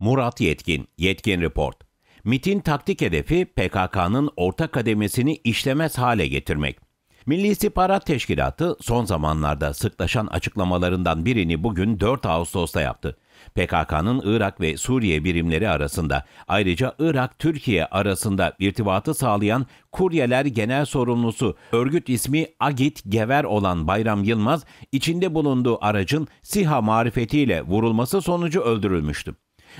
Murat Yetkin, Yetkin Report. MIT'in taktik hedefi PKK'nın orta kademesini işlemez hale getirmek. Milli İstihbarat Teşkilatı son zamanlarda sıklaşan açıklamalarından birini bugün 4 Ağustos'ta yaptı. PKK'nın Irak ve Suriye birimleri arasında ayrıca Irak-Türkiye arasında irtibatı sağlayan Kuryeler Genel Sorumlusu örgüt ismi Agit Gever olan Bayram Yılmaz içinde bulunduğu aracın SİHA marifetiyle vurulması sonucu öldürülmüştü.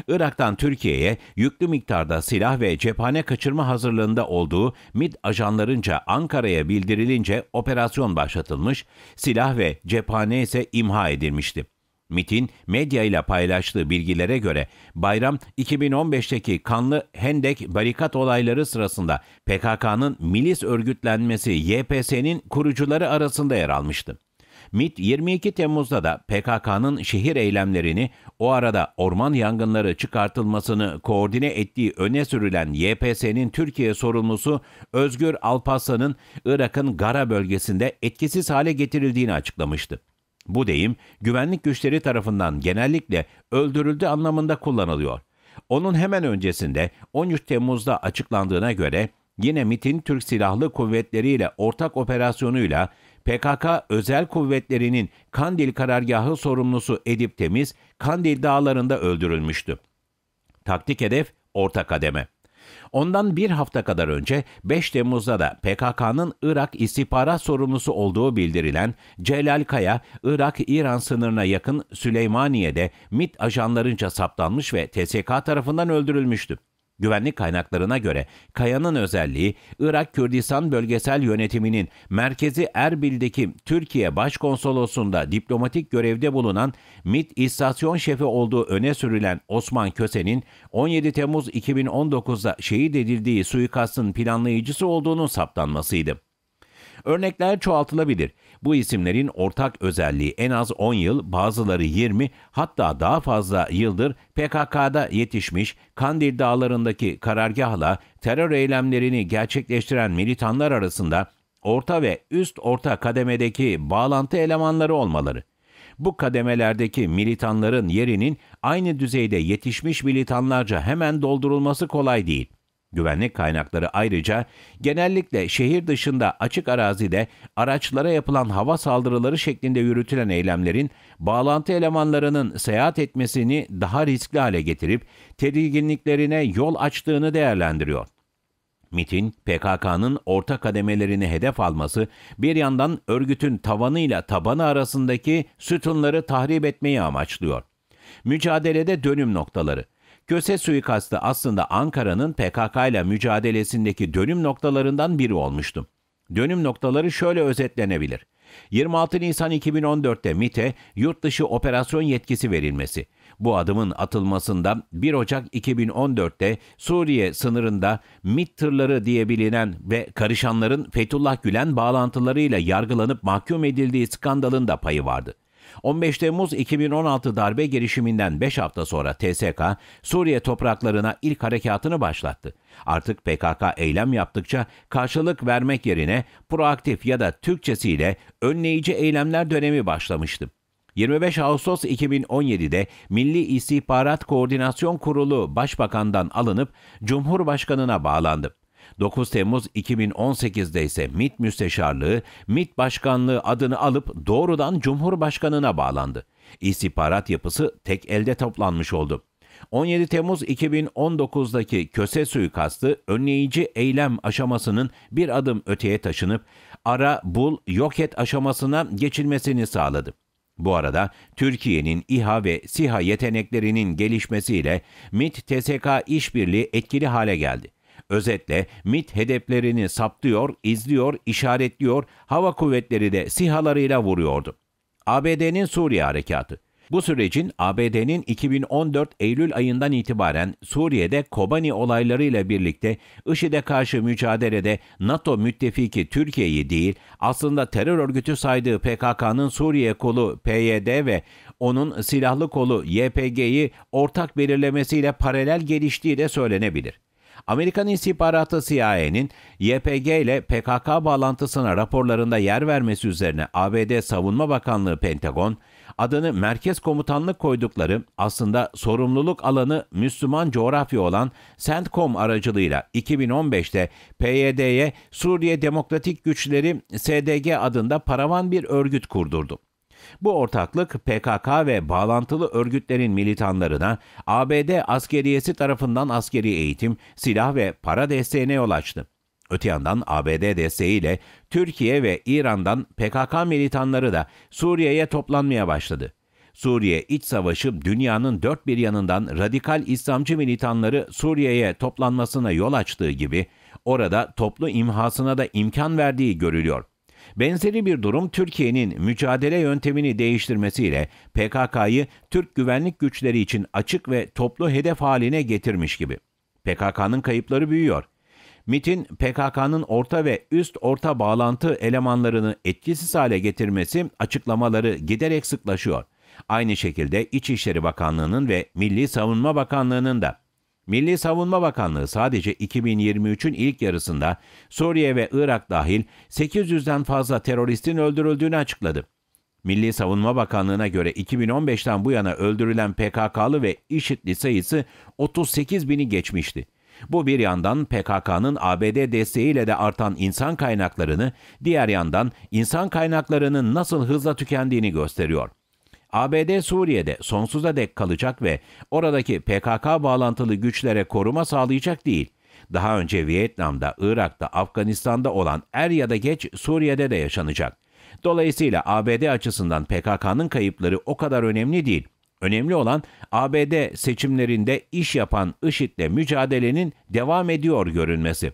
Irak'tan Türkiye'ye yüklü miktarda silah ve cephane kaçırma hazırlığında olduğu MİT ajanlarınca Ankara'ya bildirilince operasyon başlatılmış, silah ve cephane ise imha edilmişti. MIT'in medya ile paylaştığı bilgilere göre Bayram 2015'teki kanlı Hendek barikat olayları sırasında PKK'nın milis örgütlenmesi YPS'nin kurucuları arasında yer almıştı. MIT 22 Temmuz'da da PKK'nın şehir eylemlerini o arada orman yangınları çıkartılmasını koordine ettiği öne sürülen YPS'nin Türkiye sorumlusu Özgür Alpaslan'ın Irak'ın Gara bölgesinde etkisiz hale getirildiğini açıklamıştı. Bu deyim güvenlik güçleri tarafından genellikle öldürüldü anlamında kullanılıyor. Onun hemen öncesinde 13 Temmuz'da açıklandığına göre Yine MIT'in Türk Silahlı Kuvvetleri ile ortak operasyonuyla PKK özel kuvvetlerinin Kandil karargahı sorumlusu Edip Temiz, Kandil dağlarında öldürülmüştü. Taktik hedef orta kademe. Ondan bir hafta kadar önce 5 Temmuz'da da PKK'nın Irak istihbarat sorumlusu olduğu bildirilen Celal Kaya, Irak-İran sınırına yakın Süleymaniye'de MIT ajanlarınca saptanmış ve TSK tarafından öldürülmüştü. Güvenlik kaynaklarına göre Kaya'nın özelliği Irak Kürdistan Bölgesel Yönetimi'nin merkezi Erbil'deki Türkiye Başkonsolosluğunda diplomatik görevde bulunan Mit istasyon şefi olduğu öne sürülen Osman Köse'nin 17 Temmuz 2019'da şehit edildiği suikastın planlayıcısı olduğunu saptanmasıydı. Örnekler çoğaltılabilir. Bu isimlerin ortak özelliği en az 10 yıl, bazıları 20 hatta daha fazla yıldır PKK'da yetişmiş, Kandil Dağları'ndaki karargahla terör eylemlerini gerçekleştiren militanlar arasında orta ve üst orta kademedeki bağlantı elemanları olmaları bu kademelerdeki militanların yerinin aynı düzeyde yetişmiş militanlarca hemen doldurulması kolay değil. Güvenlik kaynakları ayrıca genellikle şehir dışında açık arazide araçlara yapılan hava saldırıları şeklinde yürütülen eylemlerin bağlantı elemanlarının seyahat etmesini daha riskli hale getirip tedirginliklerine yol açtığını değerlendiriyor. MIT'in PKK'nın orta kademelerini hedef alması bir yandan örgütün tavanıyla tabanı arasındaki sütunları tahrip etmeyi amaçlıyor. Mücadelede dönüm noktaları Köse suikastı aslında Ankara'nın PKK ile mücadelesindeki dönüm noktalarından biri olmuştu. Dönüm noktaları şöyle özetlenebilir. 26 Nisan 2014'te MIT'e yurt dışı operasyon yetkisi verilmesi. Bu adımın atılmasında 1 Ocak 2014'te Suriye sınırında MIT tırları diye bilinen ve karışanların Fethullah Gülen bağlantılarıyla yargılanıp mahkum edildiği skandalın da payı vardı. 15 Temmuz 2016 darbe girişiminden 5 hafta sonra TSK, Suriye topraklarına ilk harekatını başlattı. Artık PKK eylem yaptıkça karşılık vermek yerine proaktif ya da Türkçesiyle önleyici eylemler dönemi başlamıştı. 25 Ağustos 2017'de Milli İstihbarat Koordinasyon Kurulu Başbakan'dan alınıp Cumhurbaşkanına bağlandı. 9 Temmuz 2018'de ise MİT Müsteşarlığı, MİT Başkanlığı adını alıp doğrudan Cumhurbaşkanına bağlandı. İstihbarat yapısı tek elde toplanmış oldu. 17 Temmuz 2019'daki Köse suikastı önleyici eylem aşamasının bir adım öteye taşınıp ara, bul, yok et aşamasına geçilmesini sağladı. Bu arada Türkiye'nin İHA ve SİHA yeteneklerinin gelişmesiyle MIT-TSK işbirliği etkili hale geldi. Özetle MIT hedeflerini saptıyor, izliyor, işaretliyor, hava kuvvetleri de sihalarıyla vuruyordu. ABD'nin Suriye harekatı. Bu sürecin ABD'nin 2014 Eylül ayından itibaren Suriye'de Kobani olaylarıyla birlikte IŞİD'e karşı mücadelede NATO müttefiki Türkiye'yi değil, aslında terör örgütü saydığı PKK'nın Suriye kolu PYD ve onun silahlı kolu YPG'yi ortak belirlemesiyle paralel geliştiği de söylenebilir. Amerikan istihbaratı CIA'nin YPG ile PKK bağlantısına raporlarında yer vermesi üzerine ABD Savunma Bakanlığı Pentagon, adını merkez komutanlık koydukları aslında sorumluluk alanı Müslüman coğrafya olan CENTCOM aracılığıyla 2015'te PYD'ye Suriye Demokratik Güçleri SDG adında paravan bir örgüt kurdurdu. Bu ortaklık PKK ve bağlantılı örgütlerin militanlarına ABD askeriyesi tarafından askeri eğitim, silah ve para desteğine yol açtı. Öte yandan ABD desteğiyle Türkiye ve İran'dan PKK militanları da Suriye'ye toplanmaya başladı. Suriye iç savaşı dünyanın dört bir yanından radikal İslamcı militanları Suriye'ye toplanmasına yol açtığı gibi orada toplu imhasına da imkan verdiği görülüyor. Benzeri bir durum Türkiye'nin mücadele yöntemini değiştirmesiyle PKK'yı Türk güvenlik güçleri için açık ve toplu hedef haline getirmiş gibi. PKK'nın kayıpları büyüyor. MIT'in PKK'nın orta ve üst orta bağlantı elemanlarını etkisiz hale getirmesi açıklamaları giderek sıklaşıyor. Aynı şekilde İçişleri Bakanlığı'nın ve Milli Savunma Bakanlığı'nın da Milli Savunma Bakanlığı sadece 2023'ün ilk yarısında Suriye ve Irak dahil 800'den fazla teröristin öldürüldüğünü açıkladı. Milli Savunma Bakanlığı'na göre 2015'ten bu yana öldürülen PKK'lı ve IŞİD'li sayısı 38 bini geçmişti. Bu bir yandan PKK'nın ABD desteğiyle de artan insan kaynaklarını, diğer yandan insan kaynaklarının nasıl hızla tükendiğini gösteriyor. ABD Suriye'de sonsuza dek kalacak ve oradaki PKK bağlantılı güçlere koruma sağlayacak değil. Daha önce Vietnam'da, Irak'ta, Afganistan'da olan er ya da geç Suriye'de de yaşanacak. Dolayısıyla ABD açısından PKK'nın kayıpları o kadar önemli değil. Önemli olan ABD seçimlerinde iş yapan IŞİD'le mücadelenin devam ediyor görünmesi.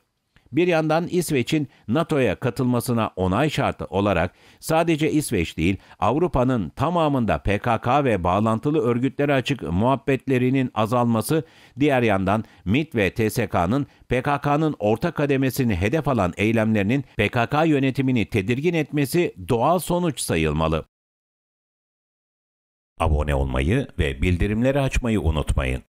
Bir yandan İsveç'in NATO'ya katılmasına onay şartı olarak sadece İsveç değil Avrupa'nın tamamında PKK ve bağlantılı örgütlere açık muhabbetlerinin azalması, diğer yandan MIT ve TSK'nın PKK'nın orta kademesini hedef alan eylemlerinin PKK yönetimini tedirgin etmesi doğal sonuç sayılmalı. Abone olmayı ve bildirimleri açmayı unutmayın.